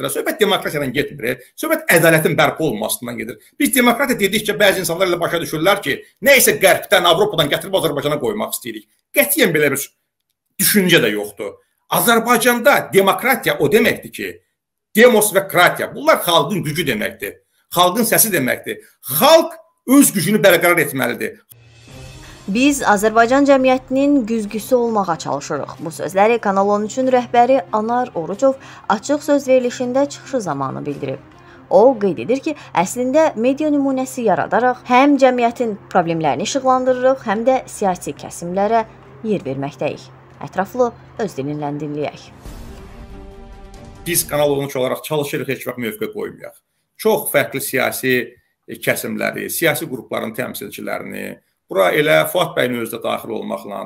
saxlandırır. Söhbət demokratiyadan getmir. Söhbət ədalətin bərpa olmasından gedir. Biz demokratiya dedikcə bəzi insanlar elə başa düşürlər ki, nə isə qərbdən, Avropadan gətirib Azərbaycana qoymaq istəyirik. Qətiyyən belə bir düşüncə də yoxdur. Azərbaycanda demokratiya o deməkdir ki, demos və kratiya. Bunlar xalqın gücü deməkdir. Xalqın səsi deməkdir. Xalq öz gücünü bərqərar etməlidir. Biz Azərbaycan cəmiyyətinin güzgüsü olmağa çalışırıq. Bu sözləri Kanal 13-ün rəhbəri Anar Orucov açıq söz verilişində çıxışı zamanı bildirib. O qeyd edir ki, əslində media nümunəsi yaradaraq həm cəmiyyətin problemlərini işıqlandırırıq, həm də siyasi kəsimlərə yer verməkdəyik. Ətraflı öz dilindən dinləyək. Biz Kanal 13 olaraq çalışırıq heç vaxt mövqe qoymayaq. Çox fərqli siyasi e, kəsimləri, siyasi qrupların təmsilçilərini, Bura elə Fuad bəyin özü də daxil olmaqla,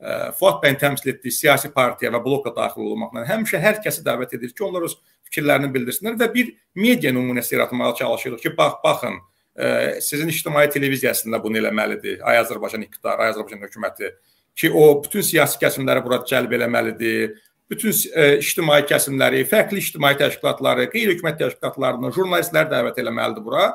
e, Fuad bəyin təmsil etdiyi siyasi partiya və bloka daxil olmaqla həmişə hər kəsi dəvət edir ki, onlar öz fikirlərini bildirsinlər və bir media nümunəsi yaratmağa çalışırıq ki, bax, baxın, e, sizin ictimai televiziyasında bunu eləməlidir. Ay Azərbaycan iqtidarı, ay Azərbaycan hökuməti ki, o bütün siyasi kəsimləri bura cəlb eləməlidir. Bütün e, ictimai kəsimləri, fərqli ictimai təşkilatları, qeyri-hökumət təşkilatlarını, jurnalistləri dəvət eləməlidir bura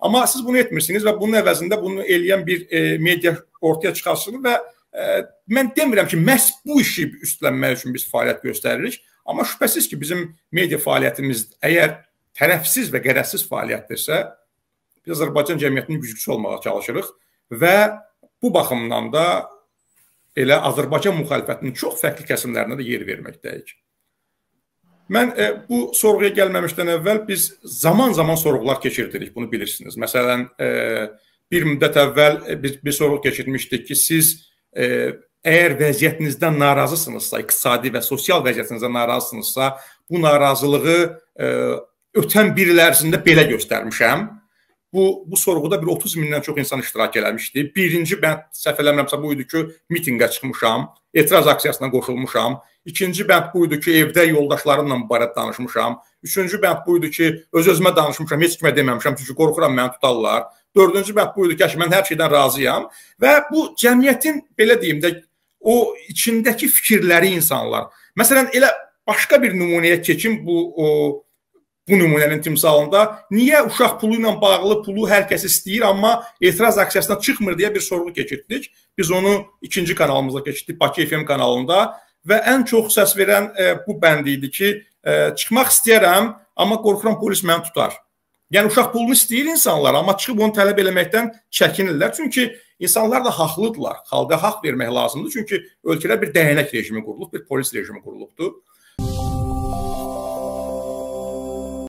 Amma siz bunu etmirsiniz və bunun əvəzində bunu eləyən bir e, media ortaya çıxarsınız və e, mən demirəm ki, məhz bu işi üstlənmək üçün biz fəaliyyət göstəririk, amma şübhəsiz ki, bizim media fəaliyyətimiz əgər tərəfsiz və qərəzsiz fəaliyyətdirsə, biz Azərbaycan cəmiyyətinin güclüsü olmağa çalışırıq və bu baxımdan da elə Azərbaycan müxalifətinin çox fərqli kəsimlərinə də yer verməkdəyik. Mən e, bu sorğuya gəlməmişdən əvvəl biz zaman-zaman sorğular keçirdirik, bunu bilirsiniz. Məsələn, e, bir müddət əvvəl e, biz bir sorğu keçirmişdik ki, siz e, əgər vəziyyətinizdən narazısınızsa, iqtisadi və sosial vəziyyətinizdən narazısınızsa, bu narazılığı e, ötən bir il ərzində belə göstərmişəm bu bu sorğuda bir 30 mindən çox insan iştirak eləmişdi. Birinci bənd səhv eləmirəmsə bu idi ki, mitinqə çıxmışam, etiraz aksiyasına qoşulmuşam. İkinci bənd bu idi ki, evdə yoldaşlarımla barədə danışmışam. Üçüncü bənd bu idi ki, öz-özümə danışmışam, heç kimə deməmişəm, çünki qorxuram məni tutarlar. Dördüncü bənd bu idi ki, mən hər şeydən razıyam və bu cəmiyyətin belə deyim də o içindəki fikirləri insanlar. Məsələn, elə başqa bir nümunəyə keçim bu o, bu nümunənin timsalında niyə uşaq pulu ilə bağlı pulu hər kəs istəyir, amma etiraz aksiyasına çıxmır deyə bir sorğu keçirtdik. Biz onu ikinci kanalımızda keçirdik, Bakı FM kanalında və ən çox səs verən e, bu bənd idi ki, e, çıxmaq istəyərəm, amma qorxuram polis məni tutar. Yəni uşaq pulunu istəyir insanlar, amma çıxıb onu tələb eləməkdən çəkinirlər. Çünki insanlar da haqlıdırlar. Xalqa haqq vermək lazımdır. Çünki ölkədə bir dəyənək rejimi qurulub, bir polis rejimi qurulubdur.